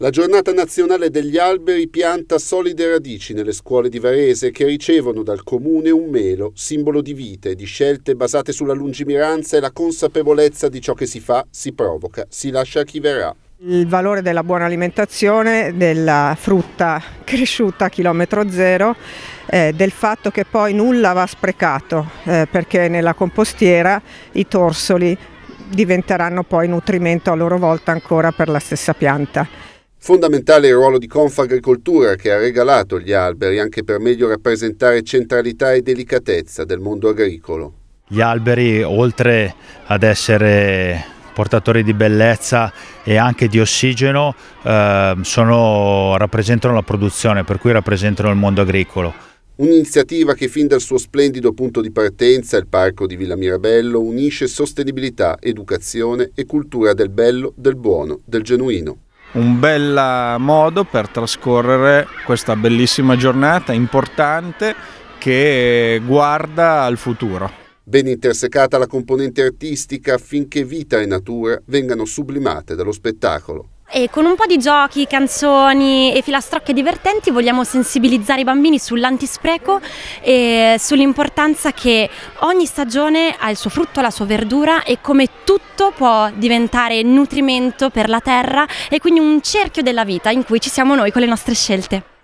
La giornata nazionale degli alberi pianta solide radici nelle scuole di Varese che ricevono dal comune un melo, simbolo di vite, di scelte basate sulla lungimiranza e la consapevolezza di ciò che si fa, si provoca, si lascia a chi verrà. Il valore della buona alimentazione, della frutta cresciuta a chilometro zero, eh, del fatto che poi nulla va sprecato eh, perché nella compostiera i torsoli diventeranno poi nutrimento a loro volta ancora per la stessa pianta. Fondamentale il ruolo di Confagricoltura che ha regalato gli alberi anche per meglio rappresentare centralità e delicatezza del mondo agricolo. Gli alberi, oltre ad essere portatori di bellezza e anche di ossigeno, eh, sono, rappresentano la produzione, per cui rappresentano il mondo agricolo. Un'iniziativa che fin dal suo splendido punto di partenza, il Parco di Villa Mirabello, unisce sostenibilità, educazione e cultura del bello, del buono, del genuino un bel eh, modo per trascorrere questa bellissima giornata importante che guarda al futuro. Ben intersecata la componente artistica affinché vita e natura vengano sublimate dallo spettacolo e con un po' di giochi, canzoni e filastrocche divertenti vogliamo sensibilizzare i bambini sull'antispreco e sull'importanza che ogni stagione ha il suo frutto, la sua verdura e come tutto può diventare nutrimento per la terra e quindi un cerchio della vita in cui ci siamo noi con le nostre scelte.